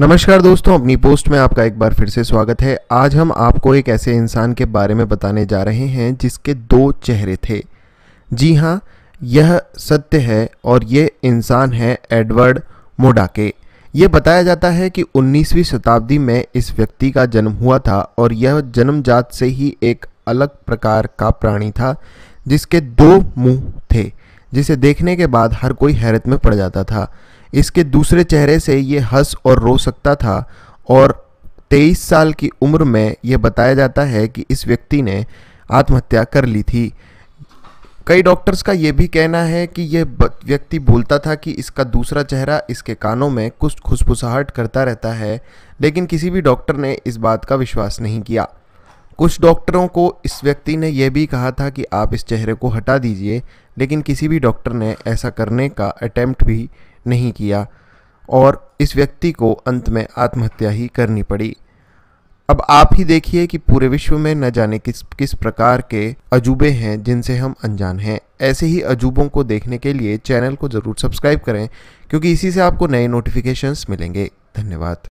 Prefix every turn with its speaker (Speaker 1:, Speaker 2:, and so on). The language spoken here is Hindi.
Speaker 1: नमस्कार दोस्तों अपनी पोस्ट में आपका एक बार फिर से स्वागत है आज हम आपको एक ऐसे इंसान के बारे में बताने जा रहे हैं जिसके दो चेहरे थे जी हाँ यह सत्य है और ये इंसान है एडवर्ड मोडाके ये बताया जाता है कि 19वीं शताब्दी में इस व्यक्ति का जन्म हुआ था और यह जन्मजात से ही एक अलग प्रकार का प्राणी था जिसके दो मुंह थे जिसे देखने के बाद हर कोई हैरत में पड़ जाता था इसके दूसरे चेहरे से ये हंस और रो सकता था और 23 साल की उम्र में यह बताया जाता है कि इस व्यक्ति ने आत्महत्या कर ली थी कई डॉक्टर्स का ये भी कहना है कि यह व्यक्ति बोलता था कि इसका दूसरा चेहरा इसके कानों में कुछ खुशफुसाहट करता रहता है लेकिन किसी भी डॉक्टर ने इस बात का विश्वास नहीं किया कुछ डॉक्टरों को इस व्यक्ति ने यह भी कहा था कि आप इस चेहरे को हटा दीजिए लेकिन किसी भी डॉक्टर ने ऐसा करने का अटैम्प्ट भी नहीं किया और इस व्यक्ति को अंत में आत्महत्या ही करनी पड़ी अब आप ही देखिए कि पूरे विश्व में न जाने किस किस प्रकार के अजूबे हैं जिनसे हम अनजान हैं ऐसे ही अजूबों को देखने के लिए चैनल को ज़रूर सब्सक्राइब करें क्योंकि इसी से आपको नए नोटिफिकेशंस मिलेंगे धन्यवाद